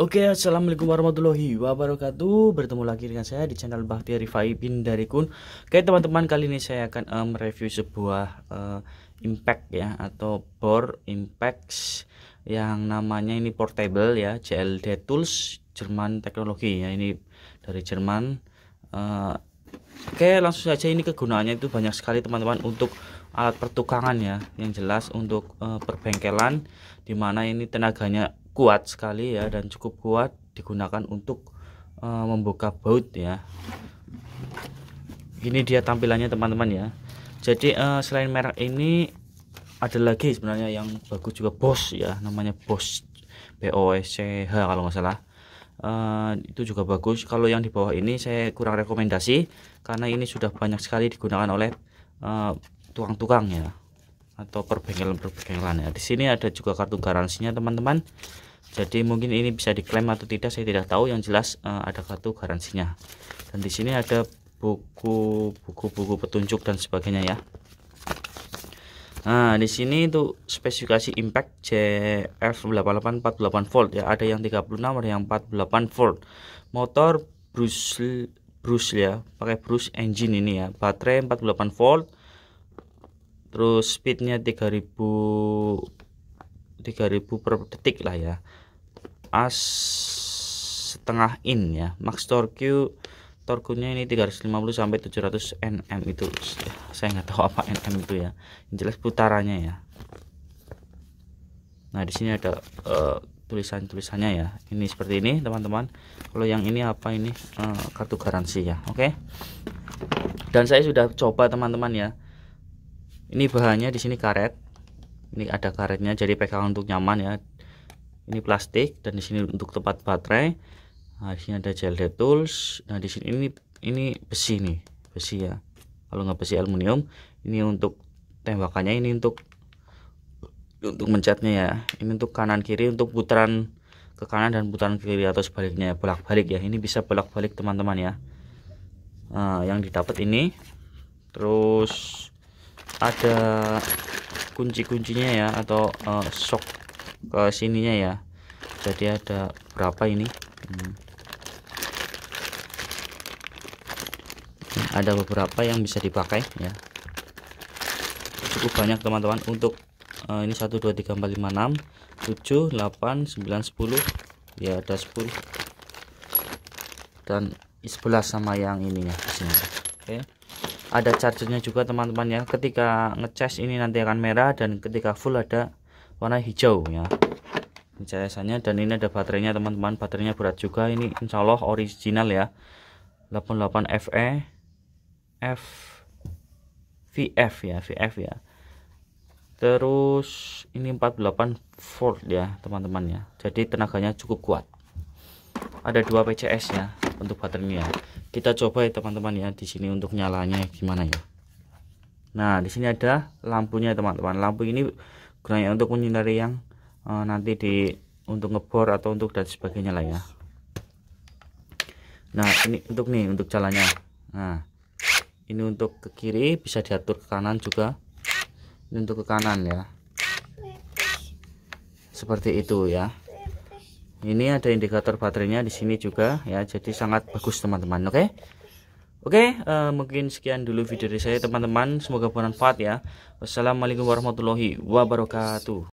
Oke, okay, assalamualaikum warahmatullahi wabarakatuh. Bertemu lagi dengan saya di channel Rifai bin dari Kun. Oke, teman-teman, kali ini saya akan um, sebuah uh, impact ya atau bor impacts yang namanya ini portable ya, JLD Tools Jerman Teknologi ya. Ini dari Jerman. Uh, Oke, langsung saja ini kegunaannya itu banyak sekali teman-teman untuk alat pertukangan ya, yang jelas untuk uh, perbengkelan dimana ini tenaganya kuat sekali ya dan cukup kuat digunakan untuk e, membuka baut ya ini dia tampilannya teman-teman ya jadi e, selain merek ini ada lagi sebenarnya yang bagus juga Bos ya namanya Bos BOSCH kalau nggak salah e, itu juga bagus kalau yang di bawah ini saya kurang rekomendasi karena ini sudah banyak sekali digunakan oleh tukang-tukang ya atau perbengkelan perbengkelan ya di sini ada juga kartu garansinya teman-teman jadi mungkin ini bisa diklaim atau tidak saya tidak tahu yang jelas uh, ada kartu garansinya dan di sini ada buku buku petunjuk dan sebagainya ya Nah, di sini itu spesifikasi impact jf 8848 48 volt ya. Ada yang 36, ada yang 48 volt. Motor Bruce Bruce ya, pakai Bruce engine ini ya. Baterai 48 volt. Terus speednya 3000 3000 per detik lah ya as setengah in ya max torque torkunya ini 350 sampai 700 nm itu saya nggak tahu apa nm itu ya yang jelas putarannya ya nah di sini ada uh, eh, tulisan tulisannya ya ini seperti ini teman-teman kalau yang ini apa ini uh, kartu garansi ya oke okay? dan saya sudah coba teman-teman ya ini bahannya di sini karet ini ada karetnya jadi pegang untuk nyaman ya ini plastik dan di sini untuk tempat baterai nah, di sini ada gel tools nah di sini ini ini besi nih besi ya kalau nggak besi aluminium ini untuk tembakannya ini untuk untuk mencetnya ya ini untuk kanan kiri untuk putaran ke kanan dan putaran ke kiri atau sebaliknya bolak balik ya ini bisa bolak balik teman-teman ya nah, yang didapat ini terus ada kunci-kuncinya ya atau uh, eh, shock ke sininya ya jadi ada berapa ini hmm. Nah, ada beberapa yang bisa dipakai ya cukup banyak teman-teman untuk uh, ini 1 2 3 4 5 6 7 8 9 10 ya ada 10 dan 11 sama yang ininya di sini oke okay ada chargernya juga teman-teman ya ketika ngecas ini nanti akan merah dan ketika full ada warna hijau ya ini dan ini ada baterainya teman-teman baterainya berat juga ini Allah original ya 88 FE F VF e, ya VF ya terus ini 48 volt ya teman-teman ya jadi tenaganya cukup kuat ada dua PCS ya untuk baterainya ya. Kita coba ya teman-teman ya di sini untuk nyalanya gimana ya. Nah, di sini ada lampunya teman-teman. Lampu ini gunanya untuk menyinari yang e, nanti di untuk ngebor atau untuk dan sebagainya lah ya. Nah, ini untuk nih untuk jalannya. Nah, ini untuk ke kiri bisa diatur ke kanan juga. Ini untuk ke kanan ya. Seperti itu ya ini ada indikator baterainya di sini juga ya jadi sangat bagus teman-teman oke oke uh, mungkin sekian dulu video dari saya teman-teman semoga bermanfaat ya wassalamualaikum warahmatullahi wabarakatuh